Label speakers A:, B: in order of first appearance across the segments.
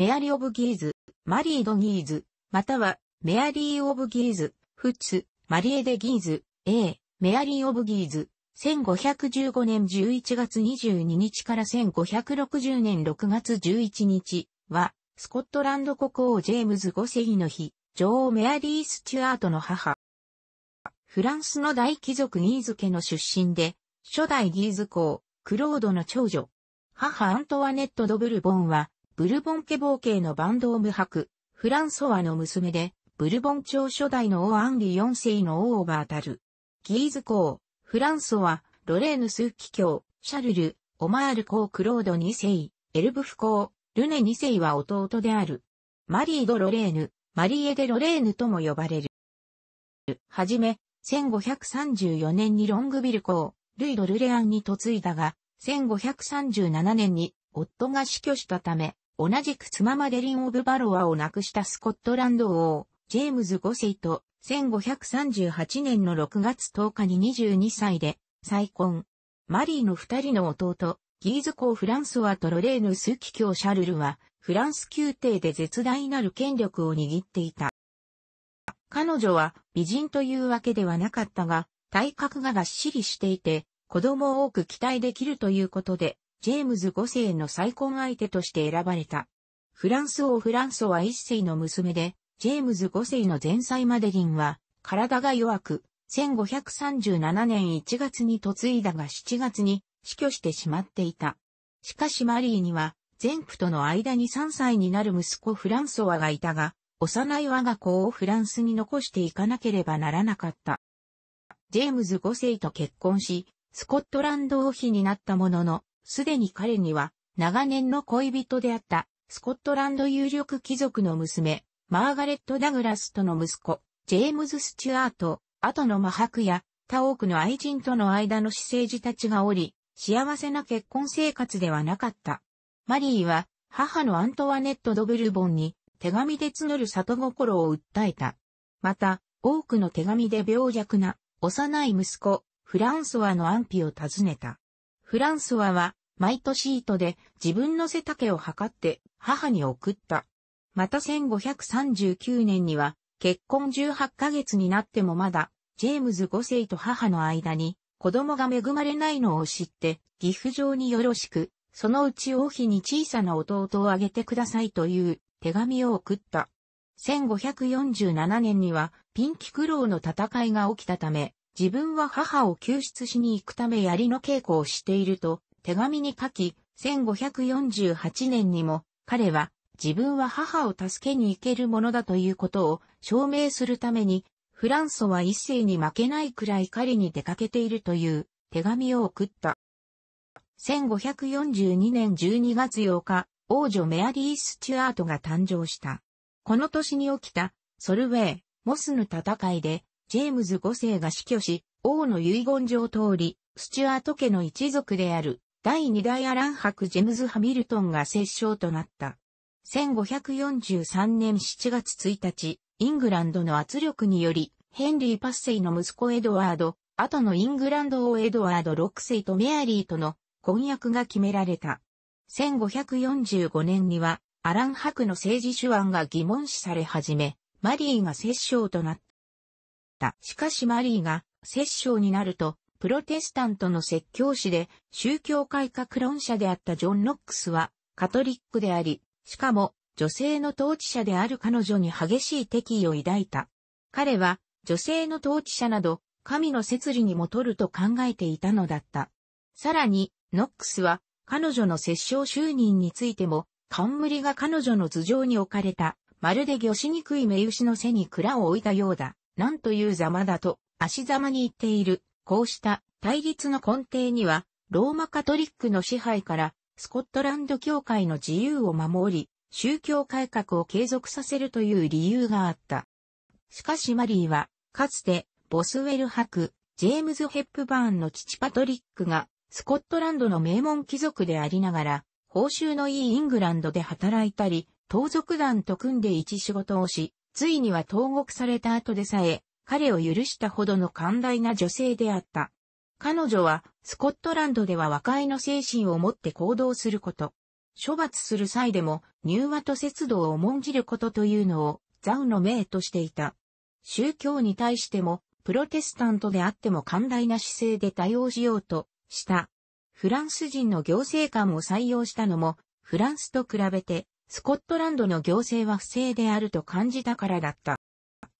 A: メアリー・オブ・ギーズ、マリー・ド・ギーズ、または、メアリー・オブ・ギーズ、フツ、マリエ・デ・ギーズ、A、メアリー・オブ・ギーズ、1515年11月22日から1560年6月11日は、スコットランド国王ジェームズ5世の日、女王メアリー・スチュアートの母。フランスの大貴族ギーズ家の出身で、初代ギーズ公、クロードの長女。母アントワネット・ド・ブルボンは、ブルボン家冒系のバンドを無白、フランソワの娘で、ブルボン朝初代の王アンリ4世の王がバータル。ギーズ公、フランソワ、ロレーヌ枢機卿、シャルル、オマール公クロード2世、エルブフ公、ルネ2世は弟である。マリード・ロレーヌ、マリエ・デ・ロレーヌとも呼ばれる。はじめ、1534年にロングビル公、ルイ・ド・ルレアンに嫁いだが、1537年に夫が死去したため、同じく妻マデリン・オブ・バロワを亡くしたスコットランド王、ジェームズ5世と1538年の6月10日に22歳で再婚。マリーの二人の弟、ギーズ公フランソワとロレーヌスキ卿シャルルは、フランス宮廷で絶大なる権力を握っていた。彼女は美人というわけではなかったが、体格ががっしりしていて、子供を多く期待できるということで、ジェームズ5世の再婚相手として選ばれた。フランス王フランソは1世の娘で、ジェームズ5世の前妻マデリンは、体が弱く、1537年1月に嫁いだが7月に死去してしまっていた。しかしマリーには、前夫との間に3歳になる息子フランソワがいたが、幼い我が子をフランスに残していかなければならなかった。ジェームズ5世と結婚し、スコットランド王妃になったものの、すでに彼には、長年の恋人であった、スコットランド有力貴族の娘、マーガレット・ダグラスとの息子、ジェームズ・スチュアート、後のマハクや、他多くの愛人との間の私生児たちがおり、幸せな結婚生活ではなかった。マリーは、母のアントワネット・ドブルボンに、手紙で募る里心を訴えた。また、多くの手紙で病弱な、幼い息子、フランソワの安否を尋ねた。フランソワは、毎年糸で自分の背丈を測って母に送った。また1539年には結婚18ヶ月になってもまだジェームズ5世と母の間に子供が恵まれないのを知って岐阜城によろしく、そのうち王妃に小さな弟をあげてくださいという手紙を送った。1547年にはピンキクロウの戦いが起きたため、自分は母を救出しに行くため槍の稽古をしていると、手紙に書き、1548年にも彼は自分は母を助けに行けるものだということを証明するために、フランソは一世に負けないくらい狩りに出かけているという手紙を送った。1542年12月8日、王女メアリー・スチュアートが誕生した。この年に起きたソルウェイ、モスの戦いで、ジェームズ5世が死去し、王の遺言状通り、スチュアート家の一族である第2代アランク・ジェムズ・ハミルトンが摂政となった。1543年7月1日、イングランドの圧力により、ヘンリー・パッセイの息子エドワード、後のイングランド王エドワード6世とメアリーとの婚約が決められた。1545年には、アランクの政治手腕が疑問視され始め、マリーが摂政となった。しかしマリーが摂政になると、プロテスタントの説教師で宗教改革論者であったジョン・ノックスはカトリックであり、しかも女性の統治者である彼女に激しい敵意を抱いた。彼は女性の統治者など神の摂理にもとると考えていたのだった。さらに、ノックスは彼女の摂政就任についても、冠が彼女の頭上に置かれた、まるで魚しにくい目牛の背に蔵を置いたようだ、なんというざまだと、足ざまに言っている。こうした対立の根底には、ローマカトリックの支配からスコットランド教会の自由を守り、宗教改革を継続させるという理由があった。しかしマリーは、かつて、ボスウェル博、ジェームズ・ヘップバーンの父パトリックが、スコットランドの名門貴族でありながら、報酬のいいイングランドで働いたり、盗賊団と組んで一仕事をし、ついには投獄された後でさえ、彼を許したほどの寛大な女性であった。彼女は、スコットランドでは和解の精神を持って行動すること。処罰する際でも、入和と節度を重んじることというのを、ザウの命としていた。宗教に対しても、プロテスタントであっても寛大な姿勢で対応しようとした。フランス人の行政官を採用したのも、フランスと比べて、スコットランドの行政は不正であると感じたからだった。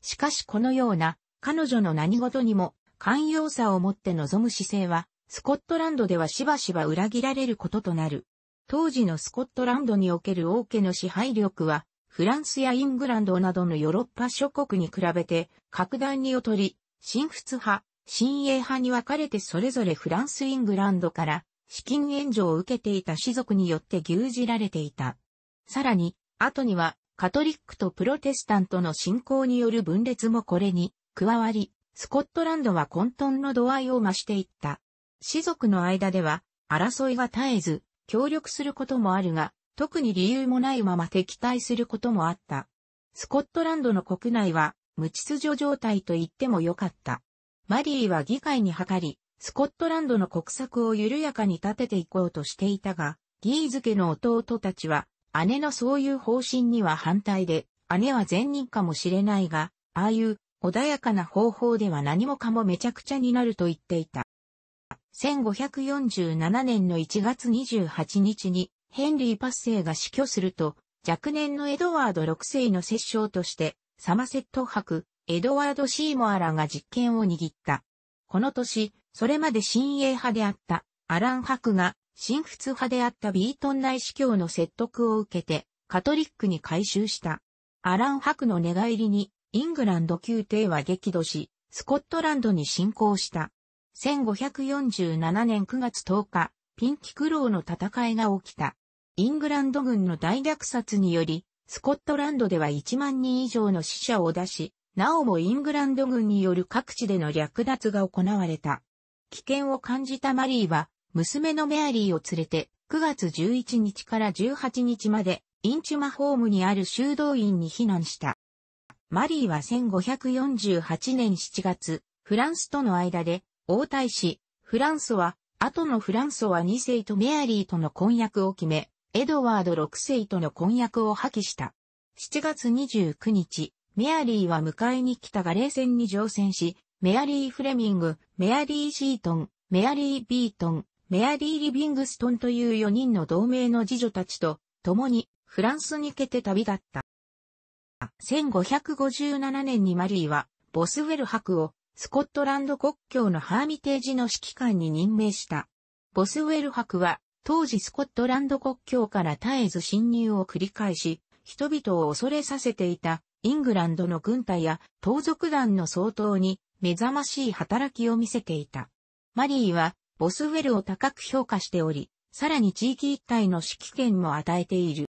A: しかしこのような彼女の何事にも寛容さを持って臨む姿勢は、スコットランドではしばしば裏切られることとなる。当時のスコットランドにおける王家の支配力は、フランスやイングランドなどのヨーロッパ諸国に比べて、格段に劣り、新仏派、新英派に分かれてそれぞれフランス・イングランドから、資金援助を受けていた士族によって牛耳られていた。さらに、後には、カトリックとプロテスタントの信仰による分裂もこれに加わり、スコットランドは混沌の度合いを増していった。士族の間では争いが絶えず、協力することもあるが、特に理由もないまま敵対することもあった。スコットランドの国内は無秩序状態と言ってもよかった。マリーは議会に諮り、スコットランドの国策を緩やかに立てていこうとしていたが、ギーズ家の弟たちは姉のそういう方針には反対で、姉は善人かもしれないが、ああいう穏やかな方法では何もかもめちゃくちゃになると言っていた。1547年の1月28日にヘンリー・パッセイが死去すると、若年のエドワード6世の摂政として、サマセット博、エドワード・シーモアらが実権を握った。この年、それまで親衛派であったアラン博が新仏派であったビートン内司教の説得を受けて、カトリックに改修した。アラン・ハクの寝返りに、イングランド宮廷は激怒し、スコットランドに侵攻した。1547年9月10日、ピンキクローの戦いが起きた。イングランド軍の大虐殺により、スコットランドでは1万人以上の死者を出し、なおもイングランド軍による各地での略奪が行われた。危険を感じたマリーは、娘のメアリーを連れて、9月11日から18日まで、インチュマホームにある修道院に避難した。マリーは1548年7月、フランスとの間で、王太子、フランスは、後のフランソワ2世とメアリーとの婚約を決め、エドワード6世との婚約を破棄した。7月29日、メアリーは迎えに来たが冷戦に乗船し、メアリー・フレミング、メアリー・シートン、メアリー・ビートン、メアリー・リビングストンという4人の同盟の次女たちと共にフランスに行けて旅立った。1557年にマリーはボスウェル博をスコットランド国境のハーミテージの指揮官に任命した。ボスウェル博は当時スコットランド国境から絶えず侵入を繰り返し、人々を恐れさせていたイングランドの軍隊や盗賊団の総統に目覚ましい働きを見せていた。マリーはボスウェルを高く評価しており、さらに地域一帯の指揮権も与えている。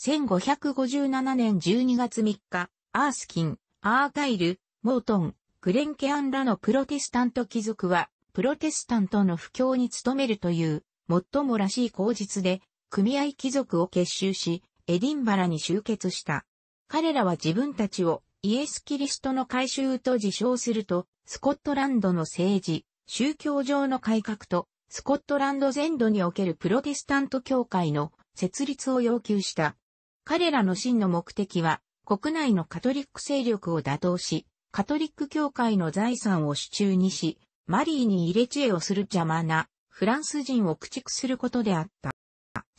A: 1557年12月3日、アースキン、アーガイル、モートン、グレンケアンらのプロテスタント貴族は、プロテスタントの布教に努めるという、最もらしい口実で、組合貴族を結集し、エディンバラに集結した。彼らは自分たちをイエス・キリストの改修と自称すると、スコットランドの政治、宗教上の改革と、スコットランド全土におけるプロテスタント教会の設立を要求した。彼らの真の目的は、国内のカトリック勢力を打倒し、カトリック教会の財産を手中にし、マリーに入れ知恵をする邪魔な、フランス人を駆逐することであった。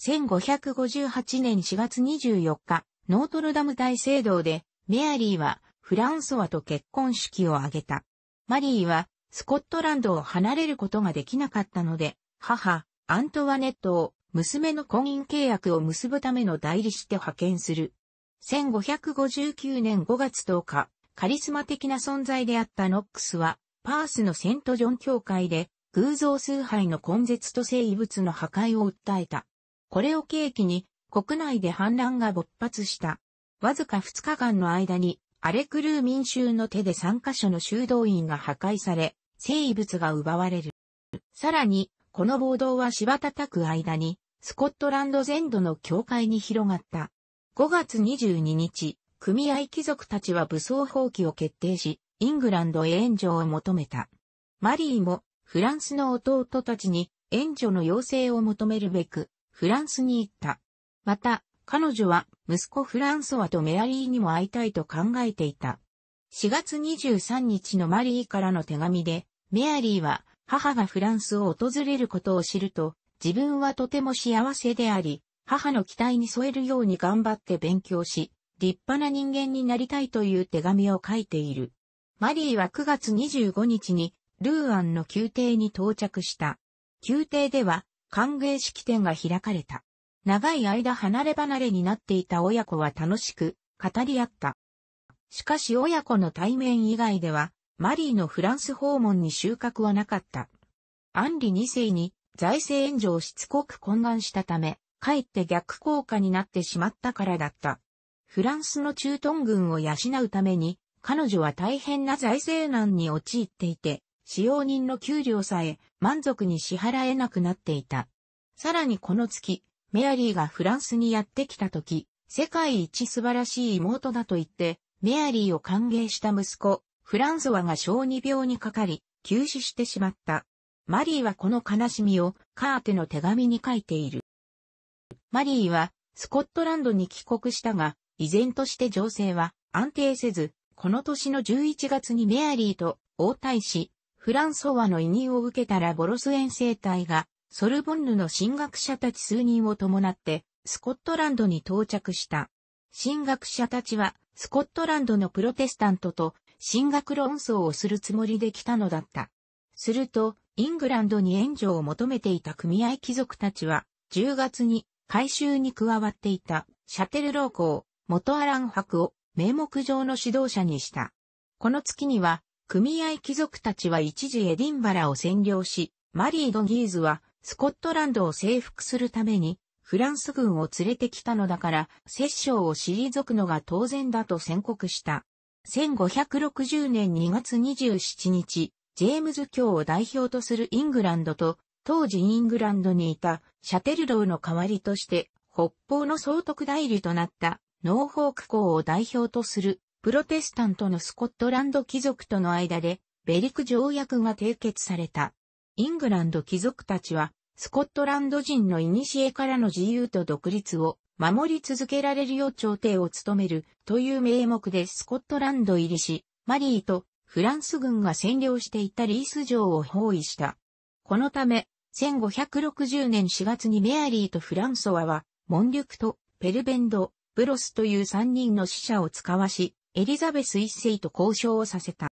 A: 1558年4月24日、ノートルダム大聖堂で、メアリーは、フランソワと結婚式を挙げた。マリーは、スコットランドを離れることができなかったので、母、アントワネットを娘の婚姻契約を結ぶための代理して派遣する。1559年5月10日、カリスマ的な存在であったノックスは、パースのセントジョン教会で、偶像崇拝の根絶と生物の破壊を訴えた。これを契機に、国内で反乱が勃発した。わずか2日間の間に、アレクルー民衆の手で3カ所の修道院が破壊され、生物が奪われる。さらに、この暴動は柴叩く間に、スコットランド全土の境界に広がった。5月22日、組合貴族たちは武装放棄を決定し、イングランドへ援助を求めた。マリーも、フランスの弟たちに援助の要請を求めるべく、フランスに行った。また、彼女は息子フランソワとメアリーにも会いたいと考えていた。4月23日のマリーからの手紙で、メアリーは母がフランスを訪れることを知ると、自分はとても幸せであり、母の期待に添えるように頑張って勉強し、立派な人間になりたいという手紙を書いている。マリーは9月25日に、ルーアンの宮廷に到着した。宮廷では、歓迎式典が開かれた。長い間離れ離れになっていた親子は楽しく、語り合った。しかし親子の対面以外では、マリーのフランス訪問に収穫はなかった。アンリ2世に財政援助をしつこく懇願したため、かえって逆効果になってしまったからだった。フランスの駐屯軍を養うために、彼女は大変な財政難に陥っていて、使用人の給料さえ満足に支払えなくなっていた。さらにこの月、メアリーがフランスにやってきた時、世界一素晴らしい妹だと言って、メアリーを歓迎した息子、フランソワが小児病にかかり、急死してしまった。マリーはこの悲しみをカーテの手紙に書いている。マリーはスコットランドに帰国したが、依然として情勢は安定せず、この年の11月にメアリーと王太子、フランソワの委任を受けたラボロス遠征隊が、ソルボンヌの進学者たち数人を伴って、スコットランドに到着した。進学者たちは、スコットランドのプロテスタントと進学論争をするつもりで来たのだった。すると、イングランドに援助を求めていた組合貴族たちは、10月に改修に加わっていたシャテル老公、元アラン博を名目上の指導者にした。この月には、組合貴族たちは一時エディンバラを占領し、マリー・ド・ギーズはスコットランドを征服するためにフランス軍を連れてきたのだから、摂政を退くのが当然だと宣告した。1560年2月27日、ジェームズ教を代表とするイングランドと、当時イングランドにいたシャテルローの代わりとして、北方の総督代理となったノーホーク校を代表とするプロテスタントのスコットランド貴族との間で、ベリク条約が締結された。イングランド貴族たちは、スコットランド人の古からの自由と独立を守り続けられるよう朝廷を務めるという名目でスコットランド入りし、マリーとフランス軍が占領していたリース城を包囲した。このため、1560年4月にメアリーとフランソワは、モンリュクとペルベンド、ブロスという3人の死者を使わし、エリザベス一世と交渉をさせた。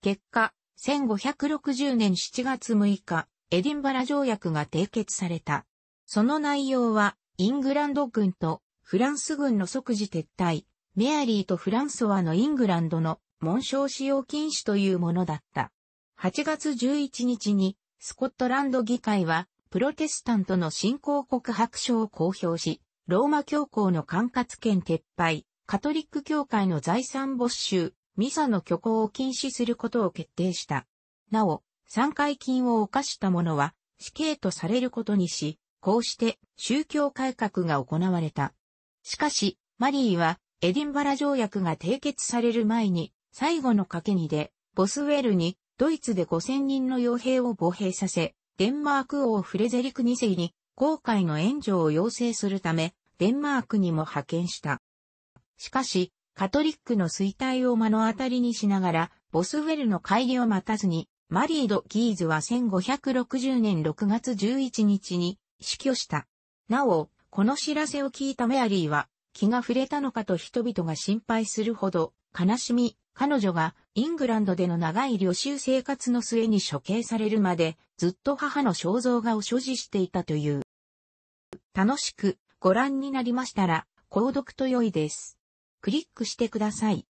A: 結果、1560年7月6日、エディンバラ条約が締結された。その内容は、イングランド軍とフランス軍の即時撤退、メアリーとフランソワのイングランドの紋章使用禁止というものだった。8月11日にスコットランド議会はプロテスタントの新興告白書を公表し、ローマ教皇の管轄権撤廃、カトリック教会の財産没収、ミサの挙行を禁止することを決定した。なお、参会金を犯した者は死刑とされることにし、こうして宗教改革が行われた。しかし、マリーはエディンバラ条約が締結される前に、最後の賭けにで、ボスウェルにドイツで5000人の傭兵を募兵させ、デンマーク王フレゼリク2世に航海の援助を要請するため、デンマークにも派遣した。しかし、カトリックの衰退を目の当たりにしながら、ボスウェルの帰りを待たずに、マリード・ギーズは1560年6月11日に死去した。なお、この知らせを聞いたメアリーは、気が触れたのかと人々が心配するほど、悲しみ、彼女がイングランドでの長い旅習生活の末に処刑されるまで、ずっと母の肖像画を所持していたという。楽しくご覧になりましたら、購読と良いです。クリックしてください。